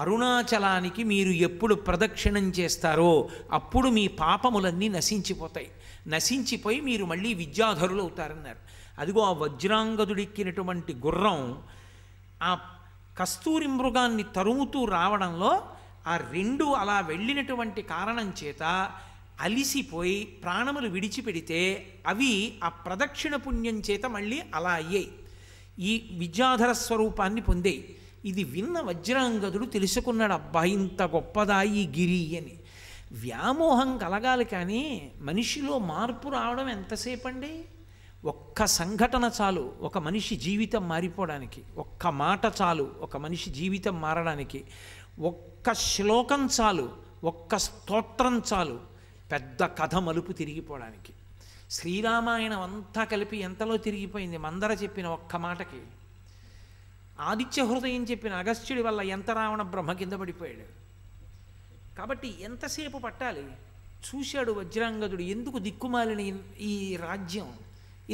అరుణాచలానికి మీరు ఎప్పుడు ప్రదక్షిణం చేస్తారో అప్పుడు మీ పాపములన్నీ నశించిపోతాయి నశించిపోయి మీరు మళ్ళీ విద్యాధరులు అవుతారన్నారు అదిగో ఆ వజ్రాంగదుడిక్కినటువంటి గుర్రం ఆ కస్తూరి మృగాన్ని తరుముతూ రావడంలో ఆ రెండు అలా వెళ్ళినటువంటి కారణం చేత అలిసిపోయి ప్రాణములు విడిచిపెడితే అవి ఆ ప్రదక్షిణ పుణ్యం చేత మళ్ళీ అలా అయ్యాయి ఈ విద్యాధర స్వరూపాన్ని పొందాయి ఇది విన్న వజ్రాంగదుడు తెలుసుకున్నాడు అబ్బా ఇంత గొప్పదా ఈ గిరి అని వ్యామోహం కలగాలి కానీ మనిషిలో మార్పు రావడం ఎంతసేపండి ఒక్క సంఘటన చాలు ఒక మనిషి జీవితం మారిపోవడానికి ఒక్క మాట చాలు ఒక మనిషి జీవితం మారడానికి ఒక్క శ్లోకం చాలు ఒక్క స్తోత్రం చాలు పెద్ద కథ మలుపు తిరిగిపోవడానికి శ్రీరామాయణం అంతా కలిపి ఎంతలో తిరిగిపోయింది మందర చెప్పిన ఒక్క మాటకి ఆదిత్య హృదయం చెప్పిన అగస్త్యుడి వల్ల ఎంత రావణ బ్రహ్మ కింద పడిపోయాడు కాబట్టి ఎంతసేపు పట్టాలి చూశాడు వజ్రాంగదుడు ఎందుకు దిక్కుమాలిన ఈ రాజ్యం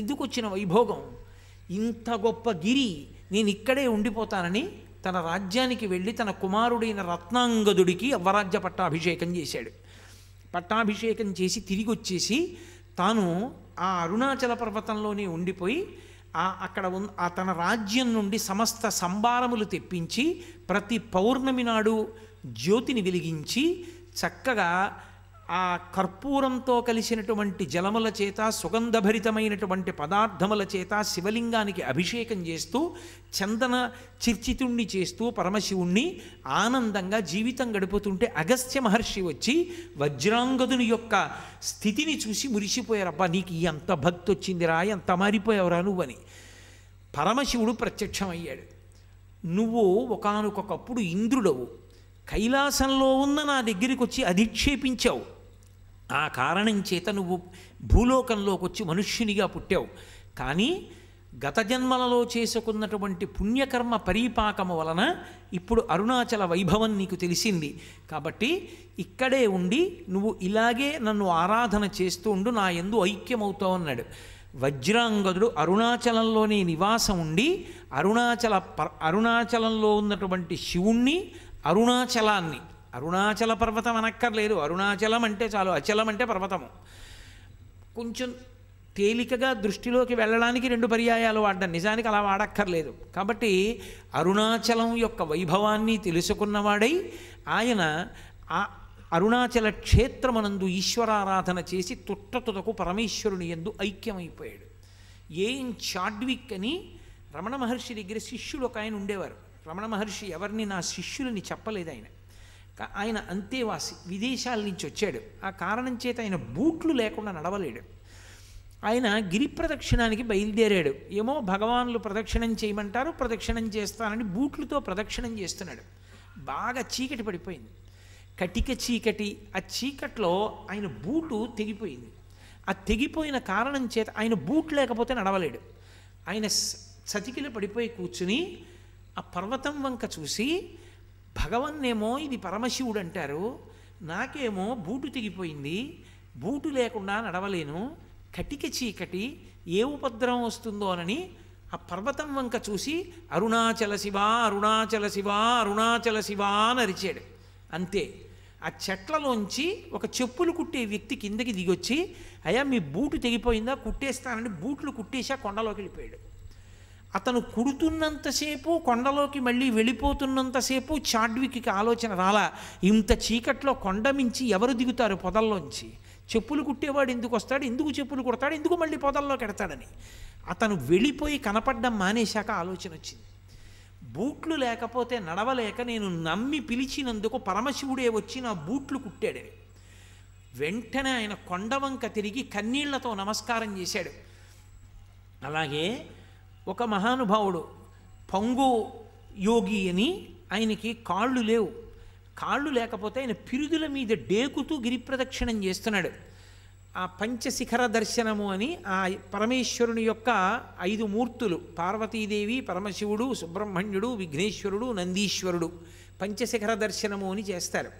ఎందుకు వచ్చిన వైభోగం ఇంత గొప్ప గిరి నేను ఇక్కడే ఉండిపోతానని తన రాజ్యానికి వెళ్ళి తన కుమారుడైన రత్నాంగదుడికి అవరాజ్య పట్టాభిషేకం చేశాడు పట్టాభిషేకం చేసి తిరిగి వచ్చేసి తాను ఆ అరుణాచల పర్వతంలోనే ఉండిపోయి అక్కడ ఉన్న తన రాజ్యం నుండి సమస్త సంభారములు తెప్పించి ప్రతి పౌర్ణమి నాడు జ్యోతిని వెలిగించి చక్కగా ఆ కర్పూరంతో కలిసినటువంటి జలముల చేత సుగంధభరితమైనటువంటి పదార్థముల చేత శివలింగానికి అభిషేకం చేస్తూ చందన చిర్చితుణ్ణి చేస్తూ పరమశివుణ్ణి ఆనందంగా జీవితం గడుపుతుంటే అగస్త్య మహర్షి వచ్చి వజ్రాంగదుని యొక్క స్థితిని చూసి మురిసిపోయారబ్బా నీకు ఎంత భక్తి వచ్చిందిరా ఎంత మారిపోయావురా నువ్వని పరమశివుడు ప్రత్యక్షమయ్యాడు నువ్వు ఒకనొకప్పుడు ఇంద్రుడవు కైలాసంలో ఉన్న నా దగ్గరికి వచ్చి అధిక్షేపించావు ఆ కారణం చేత నువ్వు భూలోకంలోకి వచ్చి మనుష్యునిగా పుట్టావు కానీ గత జన్మలలో చేసుకున్నటువంటి పుణ్యకర్మ పరిపాకము వలన ఇప్పుడు అరుణాచల వైభవం నీకు తెలిసింది కాబట్టి ఇక్కడే ఉండి నువ్వు ఇలాగే నన్ను ఆరాధన చేస్తూ ఉండు నా ఎందు ఐక్యమవుతావు అన్నాడు వజ్రాంగదుడు అరుణాచలంలోనే నివాసం ఉండి అరుణాచల అరుణాచలంలో ఉన్నటువంటి శివుణ్ణి అరుణాచలాన్ని అరుణాచల పర్వతం అనక్కర్లేదు అరుణాచలం అంటే చాలు అచలం అంటే పర్వతము కొంచెం తేలికగా దృష్టిలోకి వెళ్ళడానికి రెండు పర్యాయాలు వాడడం నిజానికి అలా వాడక్కర్లేదు కాబట్టి అరుణాచలం యొక్క వైభవాన్ని తెలుసుకున్నవాడై ఆయన ఆ అరుణాచల క్షేత్రమునందు ఈశ్వరారాధన చేసి తుట్టతుటకు పరమేశ్వరుని ఎందు ఐక్యమైపోయాడు ఏం చాడ్విక్ అని రమణ మహర్షి దగ్గర శిష్యులు ఒక ఆయన ఉండేవారు రమణ మహర్షి ఎవరిని నా శిష్యులని చెప్పలేదు ఆయన ఆయన అంతేవాసి విదేశాల నుంచి వచ్చాడు ఆ కారణం చేత ఆయన బూట్లు లేకుండా నడవలేడు ఆయన గిరి ప్రదక్షిణానికి బయలుదేరాడు ఏమో భగవాన్లు ప్రదక్షిణం చేయమంటారు ప్రదక్షిణం చేస్తానని బూట్లతో ప్రదక్షిణం చేస్తున్నాడు బాగా చీకటి పడిపోయింది కటిక చీకటి ఆ చీకట్లో ఆయన బూటు తెగిపోయింది ఆ తెగిపోయిన కారణం చేత ఆయన బూట్ లేకపోతే నడవలేడు ఆయన సతికిల పడిపోయి కూర్చుని ఆ పర్వతం వంక చూసి భగవన్నేమో ఇది పరమశివుడు అంటారు నాకేమో బూటు తెగిపోయింది బూటు లేకుండా నడవలేను కటిక చీకటి ఏ ఉపద్రవం వస్తుందోనని ఆ పర్వతం వంక చూసి అరుణాచల శివ అరుణాచల శివ అరుణాచల శివ అని అరిచాడు అంతే ఆ చెట్లలోంచి ఒక చెప్పులు కుట్టే వ్యక్తి కిందకి దిగొచ్చి అయ్యా మీ బూటు తెగిపోయిందా కుట్టేస్తానని బూట్లు కుట్టేసా కొండలోకి వెళ్ళిపోయాడు అతను కుడుతున్నంతసేపు కొండలోకి మళ్ళీ వెళ్ళిపోతున్నంతసేపు చాడ్విక్కి ఆలోచన రాలా ఇంత చీకట్లో కొండ మించి ఎవరు దిగుతారు పొదల్లోంచి చెప్పులు కుట్టేవాడు ఎందుకు వస్తాడు ఎందుకు చెప్పులు కుడతాడు ఎందుకు మళ్ళీ పొదల్లోకి ఎడతాడని అతను వెళ్ళిపోయి కనపడ్డం మానేశాక ఆలోచన వచ్చింది బూట్లు లేకపోతే నడవలేక నేను నమ్మి పిలిచినందుకు పరమశివుడే వచ్చి నా బూట్లు కుట్టాడని వెంటనే ఆయన కొండవంక తిరిగి కన్నీళ్లతో నమస్కారం చేశాడు అలాగే ఒక మహానుభావుడు పొంగు యోగి అని ఆయనకి కాళ్ళు లేవు కాళ్ళు లేకపోతే ఆయన పిరుదుల మీద డేకుతూ గిరిప్రదక్షిణం చేస్తున్నాడు ఆ పంచశిఖర దర్శనము అని ఆ పరమేశ్వరుని యొక్క ఐదు మూర్తులు పార్వతీదేవి పరమశివుడు సుబ్రహ్మణ్యుడు విఘ్నేశ్వరుడు నందీశ్వరుడు పంచశిఖర దర్శనము అని చేస్తారు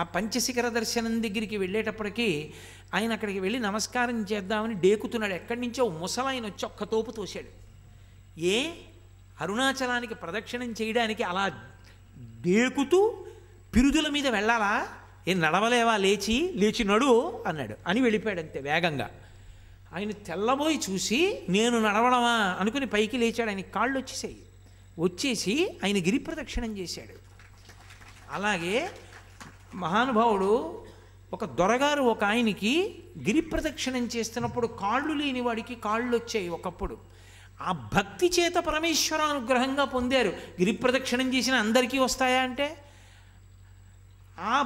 ఆ పంచశిఖర దర్శనం దగ్గరికి వెళ్ళేటప్పటికీ ఆయన అక్కడికి వెళ్ళి నమస్కారం చేద్దామని డేకుతున్నాడు ఎక్కడి నుంచో ముసలాయన వచ్చి ఒక్కతోపు తోపు తోశాడు ఏ అరుణాచలానికి ప్రదక్షిణం చేయడానికి అలా దేకుతూ పిరుదుల మీద వెళ్ళాలా ఏం నడవలేవా లేచి లేచి నడు అన్నాడు అని వెళ్ళిపోయాడు అంతే వేగంగా ఆయన తెల్లబోయి చూసి నేను నడవడమా అనుకుని పైకి లేచాడు ఆయన కాళ్ళు వచ్చేసాయి వచ్చేసి ఆయన గిరి ప్రదక్షిణం చేశాడు అలాగే మహానుభావుడు ఒక దొరగారు ఒక ఆయనకి గిరి ప్రదక్షిణం చేస్తున్నప్పుడు కాళ్ళు లేని వాడికి కాళ్ళు వచ్చాయి ఒకప్పుడు ఆ భక్తి చేత పరమేశ్వర అనుగ్రహంగా పొందారు గిరి ప్రదక్షిణం చేసిన అందరికీ వస్తాయా అంటే ఆ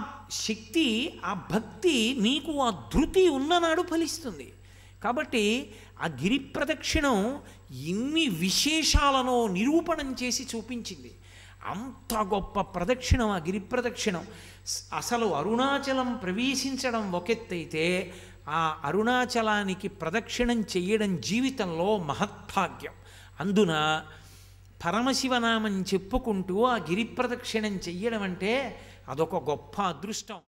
శక్తి ఆ భక్తి నీకు ఆ ధృతి ఉన్ననాడు ఫలిస్తుంది కాబట్టి ఆ గిరి ప్రదక్షిణం ఇన్ని విశేషాలను నిరూపణం చేసి చూపించింది అంత గొప్ప ప్రదక్షిణం ఆ గిరి ప్రదక్షిణం అసలు అరుణాచలం ప్రవేశించడం ఒకెత్తైతే ఆ అరుణాచలానికి ప్రదక్షిణం చేయడం జీవితంలో మహద్భాగ్యం అందున పరమశివనామం చెప్పుకుంటూ ఆ గిరి ప్రదక్షిణం చెయ్యడం అంటే అదొక గొప్ప అదృష్టం